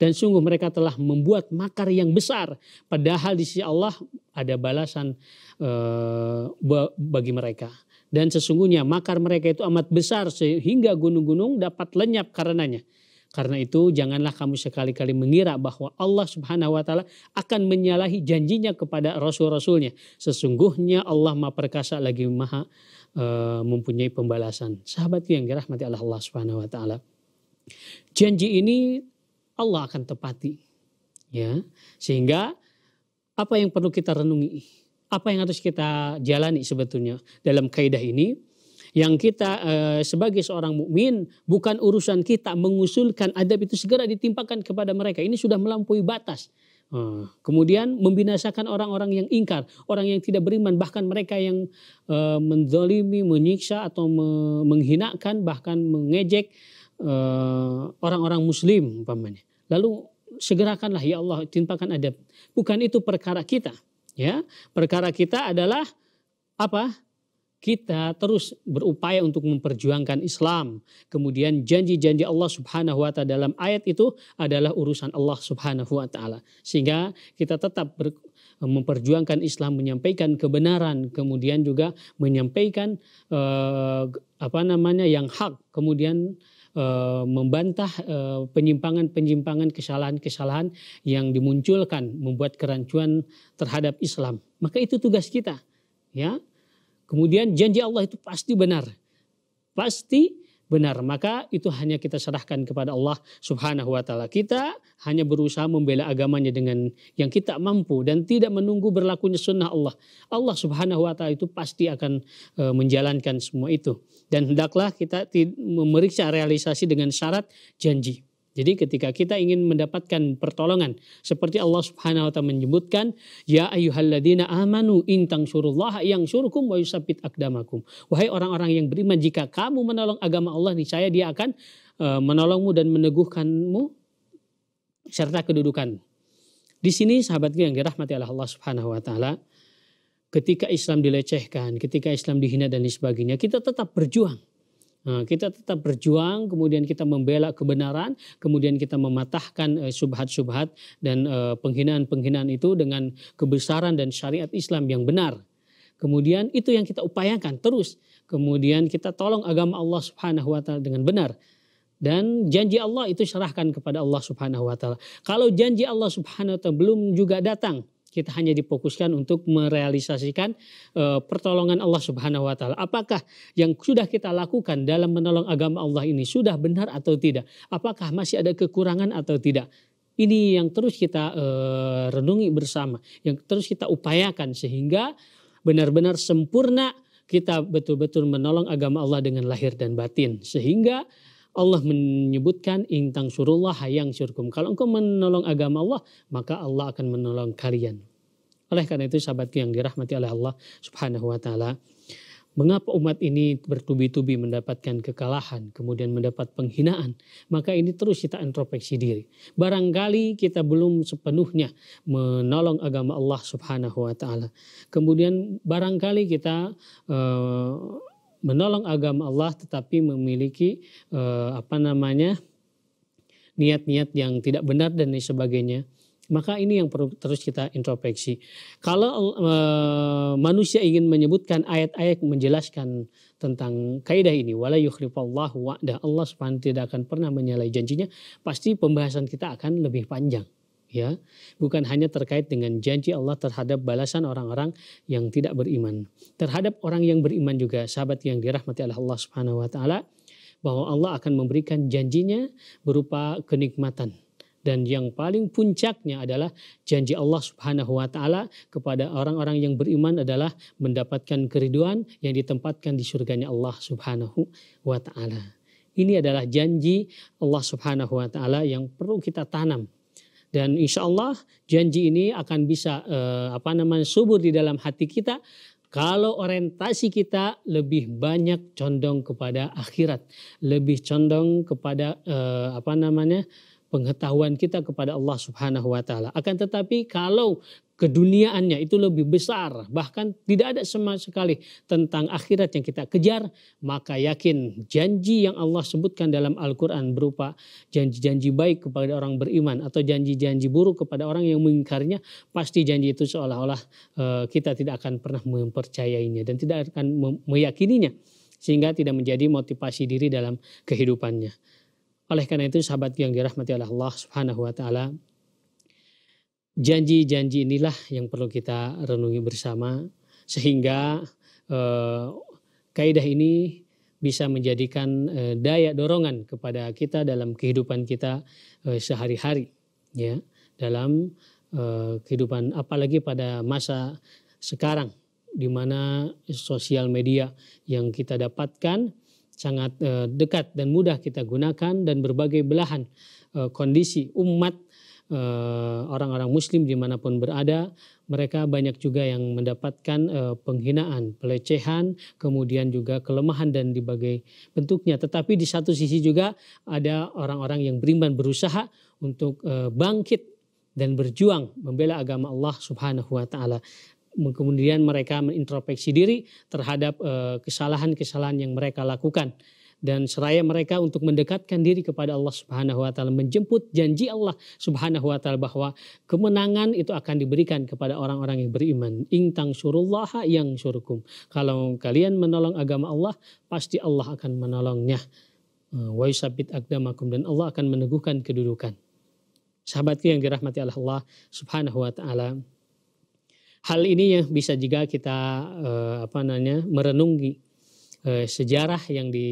dan sungguh mereka telah membuat makar yang besar padahal di sisi Allah ada balasan uh, bagi mereka dan sesungguhnya makar mereka itu amat besar sehingga gunung-gunung dapat lenyap karenanya. Karena itu janganlah kamu sekali-kali mengira bahwa Allah subhanahu wa ta'ala akan menyalahi janjinya kepada rasul-rasulnya. Sesungguhnya Allah maha perkasa lagi maha uh, mempunyai pembalasan. Sahabat yang dirahmati Allah, Allah subhanahu wa ta'ala. Janji ini Allah akan tepati. ya Sehingga apa yang perlu kita renungi? apa yang harus kita jalani sebetulnya dalam kaidah ini yang kita eh, sebagai seorang mukmin bukan urusan kita mengusulkan adab itu segera ditimpakan kepada mereka ini sudah melampaui batas eh, Kemudian membinasakan orang-orang yang ingkar, orang yang tidak beriman, bahkan mereka yang e, menyiksa atau menghinakan, bahkan mengejek orang-orang Muslim, umpamanya. Lalu segerakanlah ya Allah timpakan adab. Bukan itu perkara kita. Ya, perkara kita adalah apa? Kita terus berupaya untuk memperjuangkan Islam. Kemudian janji-janji Allah Subhanahu wa taala dalam ayat itu adalah urusan Allah Subhanahu wa taala. Sehingga kita tetap ber, memperjuangkan Islam, menyampaikan kebenaran, kemudian juga menyampaikan eh, apa namanya yang hak, kemudian Eh, membantah eh, penyimpangan-penyimpangan kesalahan-kesalahan yang dimunculkan membuat kerancuan terhadap Islam. Maka itu tugas kita, ya. Kemudian janji Allah itu pasti benar. Pasti benar, maka itu hanya kita serahkan kepada Allah Subhanahu wa taala. Kita hanya berusaha membela agamanya dengan yang kita mampu dan tidak menunggu berlakunya sunnah Allah. Allah Subhanahu wa taala itu pasti akan e, menjalankan semua itu dan hendaklah kita memeriksa realisasi dengan syarat janji. Jadi ketika kita ingin mendapatkan pertolongan seperti Allah Subhanahu wa taala menyebutkan ya ayyuhalladzina amanu in tansurullaha yang surkum wa yusabbit akdamakum. Wahai orang-orang yang beriman jika kamu menolong agama Allah niscaya dia akan uh, menolongmu dan meneguhkanmu serta kedudukan. Di sini sahabatku yang dirahmati oleh Allah Subhanahu wa taala ketika Islam dilecehkan, ketika Islam dihina dan sebagainya, kita tetap berjuang Eh, kita tetap berjuang, kemudian kita membela kebenaran, kemudian kita mematahkan eh, subhat-subhat dan eh, penghinaan-penghinaan itu dengan kebesaran dan syariat Islam yang benar. Kemudian itu yang kita upayakan terus. Kemudian kita tolong agama Allah Subhanahu wa taala dengan benar. Dan janji Allah itu serahkan kepada Allah Subhanahu wa taala. Kalau janji Allah Subhanahu wa taala belum juga datang, kita hanya difokuskan untuk merealisasikan uh, pertolongan Allah Subhanahu wa taala. Apakah yang sudah kita lakukan dalam menolong agama Allah ini sudah benar atau tidak? Apakah masih ada kekurangan atau tidak? Ini yang terus kita uh, renungi bersama, yang terus kita upayakan sehingga benar-benar sempurna kita betul-betul menolong agama Allah dengan lahir dan batin sehingga Allah menyebutkan intang surullah hayang syurkum. Kalau engkau menolong agama Allah, maka Allah akan menolong kalian. Oleh karena itu sahabatku yang dirahmati oleh Allah subhanahu wa ta'ala. Mengapa umat ini bertubi-tubi mendapatkan kekalahan, kemudian mendapat penghinaan? Maka ini terus kita introspeksi diri. Barangkali kita belum sepenuhnya menolong agama Allah Subhanahu wa taala. Kemudian barangkali kita eh, menolong agama Allah tetapi memiliki uh, apa namanya niat-niat yang tidak benar dan lain sebagainya maka ini yang perlu terus kita introspeksi. Kalau uh, manusia ingin menyebutkan ayat-ayat menjelaskan tentang kaidah ini, wala yukhlifallahu wa'dah, Allah Subhanahu tidak akan pernah menyalahi janjinya, pasti pembahasan kita akan lebih panjang ya bukan hanya terkait dengan janji Allah terhadap balasan orang-orang yang tidak beriman terhadap orang yang beriman juga sahabat yang dirahmati oleh Allah Subhanahu wa taala bahwa Allah akan memberikan janjinya berupa kenikmatan dan yang paling puncaknya adalah janji Allah Subhanahu wa taala kepada orang-orang yang beriman adalah mendapatkan keriduan yang ditempatkan di surganya Allah Subhanahu wa taala. Ini adalah janji Allah Subhanahu wa taala yang perlu kita tanam dan insya Allah janji ini akan bisa uh, apa namanya subur di dalam hati kita kalau orientasi kita lebih banyak condong kepada akhirat, lebih condong kepada uh, apa namanya pengetahuan kita kepada Allah Subhanahu wa taala. Akan tetapi kalau keduniaannya itu lebih besar, bahkan tidak ada sama sekali tentang akhirat yang kita kejar, maka yakin janji yang Allah sebutkan dalam Al-Quran berupa janji-janji baik kepada orang beriman atau janji-janji buruk kepada orang yang mengingkarnya, pasti janji itu seolah-olah eh, kita tidak akan pernah mempercayainya dan tidak akan meyakininya sehingga tidak menjadi motivasi diri dalam kehidupannya. Oleh karena itu sahabat yang dirahmati oleh Allah Subhanahu wa taala, janji-janji inilah yang perlu kita renungi bersama sehingga eh, kaidah ini bisa menjadikan eh, daya dorongan kepada kita dalam kehidupan kita eh, sehari-hari ya dalam eh, kehidupan apalagi pada masa sekarang di mana sosial media yang kita dapatkan sangat eh, dekat dan mudah kita gunakan dan berbagai belahan eh, kondisi umat Eh, orang-orang Muslim dimanapun berada, mereka banyak juga yang mendapatkan uh, penghinaan, pelecehan, kemudian juga kelemahan dan dibagai bentuknya. Tetapi di satu sisi juga ada orang-orang yang beriman berusaha untuk uh, bangkit dan berjuang membela agama Allah Subhanahu wa taala. Kemudian mereka mengintrospeksi diri terhadap kesalahan-kesalahan yang mereka lakukan dan seraya mereka untuk mendekatkan diri kepada Allah Subhanahu wa taala menjemput janji Allah Subhanahu wa taala bahwa kemenangan itu akan diberikan kepada orang-orang yang beriman intang surullah yang surukum kalau kalian menolong agama Allah pasti Allah akan menolongnya eh, wa yusabit akdamakum dan Allah akan meneguhkan kedudukan sahabatku yang dirahmati Allah Subhanahu wa taala hal ini yang bisa juga kita eh, apa namanya merenungi eh, sejarah yang di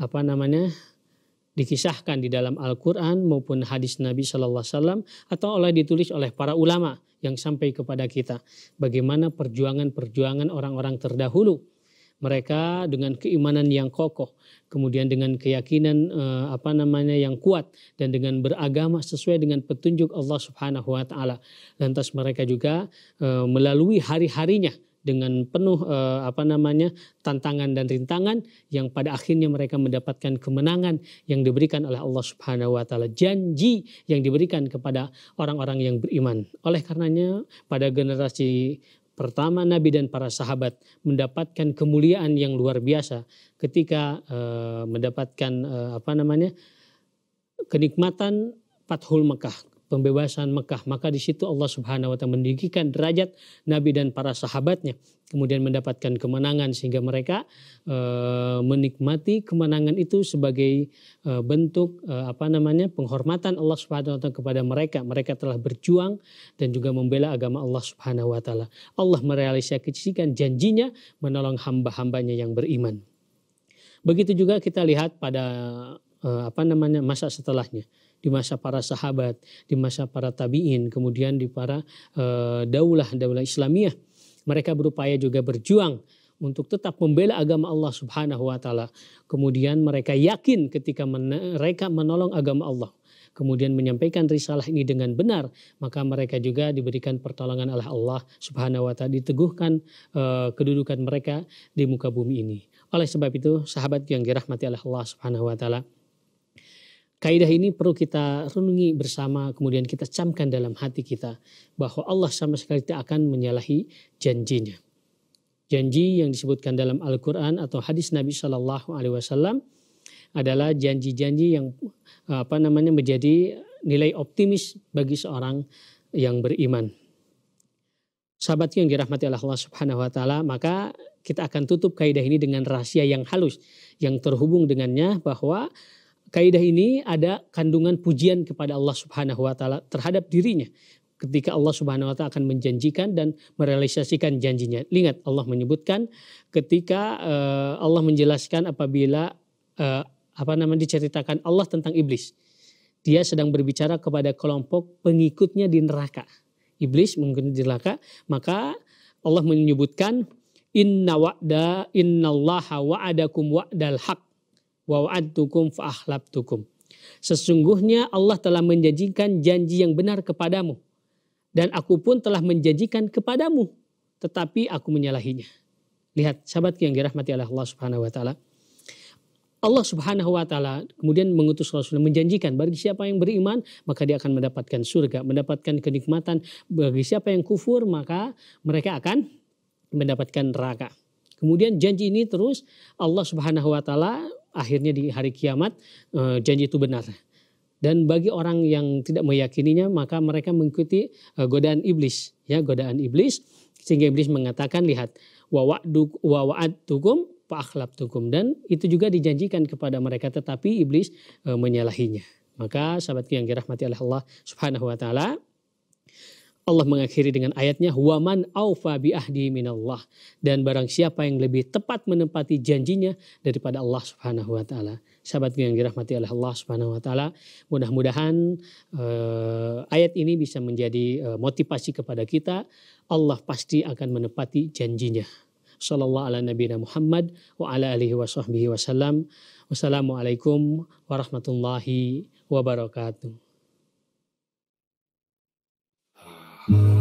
apa namanya dikisahkan di dalam Al-Quran maupun hadis Nabi Shallallahu Alaihi Wasallam atau oleh ditulis oleh para ulama yang sampai kepada kita bagaimana perjuangan-perjuangan orang-orang terdahulu mereka dengan keimanan yang kokoh, kemudian dengan keyakinan eh, apa namanya yang kuat dan dengan beragama sesuai dengan petunjuk Allah Subhanahu wa taala. Lantas mereka juga eh, melalui hari-harinya dengan penuh eh, apa namanya tantangan dan rintangan yang pada akhirnya mereka mendapatkan kemenangan yang diberikan oleh Allah Subhanahu wa taala janji yang diberikan kepada orang-orang yang beriman oleh karenanya pada generasi pertama Nabi dan para sahabat mendapatkan kemuliaan yang luar biasa ketika eh, mendapatkan eh, apa namanya kenikmatan Fathul Mekah pembebasan Mekah. Maka di situ Allah Subhanahu wa taala meninggikan derajat nabi dan para sahabatnya, kemudian mendapatkan kemenangan sehingga mereka e, menikmati kemenangan itu sebagai e, bentuk e, apa namanya? penghormatan Allah Subhanahu wa taala kepada mereka. Mereka telah berjuang dan juga membela agama Allah Subhanahu wa taala. Allah merealisasikan janjinya menolong hamba-hambanya yang beriman. Begitu juga kita lihat pada apa namanya masa setelahnya di masa para sahabat, di masa para tabiin, kemudian di para e, daulah daulah Islamiyah. Mereka berupaya juga berjuang untuk tetap membela agama Allah Subhanahu wa taala. Kemudian mereka yakin ketika mereka menolong agama Allah, kemudian menyampaikan risalah ini dengan benar, maka mereka juga diberikan pertolongan oleh Allah Subhanahu wa taala, diteguhkan e, kedudukan mereka di muka bumi ini. Oleh sebab itu, sahabat yang dirahmati oleh Allah Subhanahu wa taala, Kaidah ini perlu kita renungi bersama, kemudian kita camkan dalam hati kita bahwa Allah sama sekali tidak akan menyalahi janjinya. Janji yang disebutkan dalam Al-Quran atau hadis Nabi Shallallahu Alaihi Wasallam adalah janji-janji yang apa namanya menjadi nilai optimis bagi seorang yang beriman. Sahabat yang dirahmati Allah Subhanahu wa taala, maka kita akan tutup kaidah ini dengan rahasia yang halus yang terhubung dengannya bahwa kaidah ini ada kandungan pujian kepada Allah Subhanahu wa taala terhadap dirinya ketika Allah Subhanahu wa taala akan menjanjikan dan merealisasikan janjinya. Ingat Allah menyebutkan ketika eh, Allah menjelaskan apabila eh, apa namanya diceritakan Allah tentang iblis. Dia sedang berbicara kepada kelompok pengikutnya di neraka. Iblis mungkin di neraka, maka Allah menyebutkan inna wa'da innallaha wa'adakum wa'dal haq wa'adtukum Sesungguhnya Allah telah menjanjikan janji yang benar kepadamu dan aku pun telah menjanjikan kepadamu tetapi aku menyalahinya. Lihat sahabat yang dirahmati oleh Allah Subhanahu wa taala. Allah Subhanahu wa taala kemudian mengutus Rasulullah menjanjikan bagi siapa yang beriman maka dia akan mendapatkan surga, mendapatkan kenikmatan. Bagi siapa yang kufur maka mereka akan mendapatkan neraka. Kemudian janji ini terus Allah Subhanahu wa taala akhirnya di hari kiamat eh, janji itu benar. Dan bagi orang yang tidak meyakininya maka mereka mengikuti eh, godaan iblis, ya godaan iblis sehingga iblis mengatakan lihat wa tukum wa tukum dan itu juga dijanjikan kepada mereka tetapi iblis eh, menyalahinya. Maka sahabat yang dirahmati oleh Allah Subhanahu wa taala Allah mengakhiri dengan ayatnya waman aufa bi ahdi minallah dan barang siapa yang lebih tepat menempati janjinya daripada Allah Subhanahu wa taala. Sahabat yang dirahmati oleh Allah Subhanahu wa taala, mudah-mudahan eh, ayat ini bisa menjadi eh, motivasi kepada kita. Allah pasti akan menepati janjinya. Sallallahu ala nabiyina Muhammad wa ala alihi wa sahbihi wasallam. Wassalamualaikum warahmatullahi wabarakatuh. Mm-hmm.